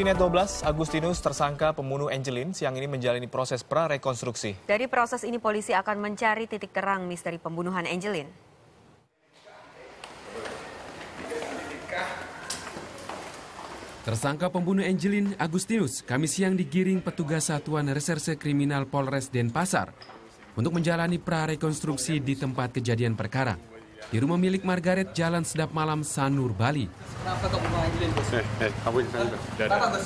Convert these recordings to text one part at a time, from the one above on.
di Net 12, Agustinus tersangka pembunuh Angelin siang ini menjalani proses prarekonstruksi. Dari proses ini polisi akan mencari titik terang misteri pembunuhan Angelin. Tersangka pembunuh Angelin Agustinus Kamis siang digiring petugas Satuan Reserse Kriminal Polres Denpasar untuk menjalani prarekonstruksi di tempat kejadian perkara di rumah milik Margaret Jalan Sedap Malam Sanur Bali. Kenapa kok mau bos? Eh, eh, kamu yang sana. Udah ada.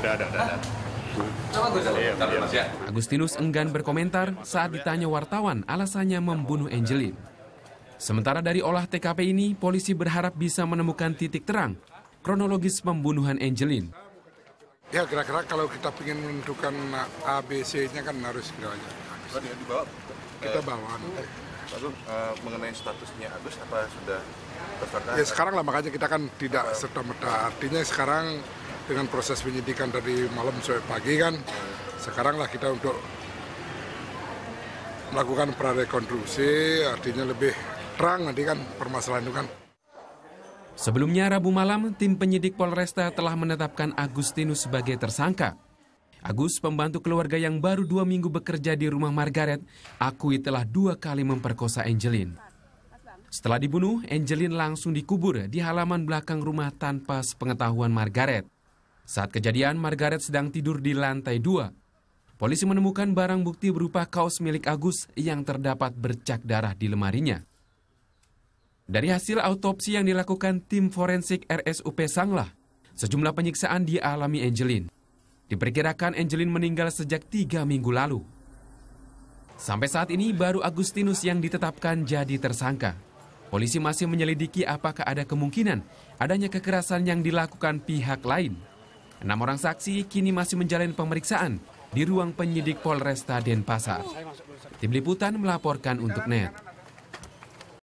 Udah ada, udah ada. Iya, iya. ya. Agustinus enggan berkomentar saat ditanya wartawan alasannya membunuh Angelin. Sementara dari olah TKP ini, polisi berharap bisa menemukan titik terang kronologis pembunuhan Angelin. Ya kira-kira kalau kita ingin menentukan ABC-nya kan harus kira kira oh, Kita bawa. Lalu uh, mengenai statusnya Agus apa sudah tersangka? Ya sekarang lah makanya kita kan tidak serta merta. Artinya sekarang dengan proses penyidikan dari malam sampai pagi kan, sekaranglah kita untuk melakukan prarekonstruksi, artinya lebih terang nanti kan permasalahan itu kan. Sebelumnya Rabu malam, tim penyidik Polresta telah menetapkan Agustinus sebagai tersangka Agus, pembantu keluarga yang baru dua minggu bekerja di rumah Margaret, akui telah dua kali memperkosa Angeline. Setelah dibunuh, Angeline langsung dikubur di halaman belakang rumah tanpa sepengetahuan Margaret. Saat kejadian, Margaret sedang tidur di lantai dua. Polisi menemukan barang bukti berupa kaos milik Agus yang terdapat bercak darah di lemarinya. Dari hasil autopsi yang dilakukan tim forensik RSUP Sanglah, sejumlah penyiksaan dialami Angeline. Diperkirakan Angelin meninggal sejak tiga minggu lalu. Sampai saat ini baru Agustinus yang ditetapkan jadi tersangka. Polisi masih menyelidiki apakah ada kemungkinan adanya kekerasan yang dilakukan pihak lain. Enam orang saksi kini masih menjalani pemeriksaan di ruang penyidik Polresta Denpasar. Tim Liputan melaporkan untuk NET.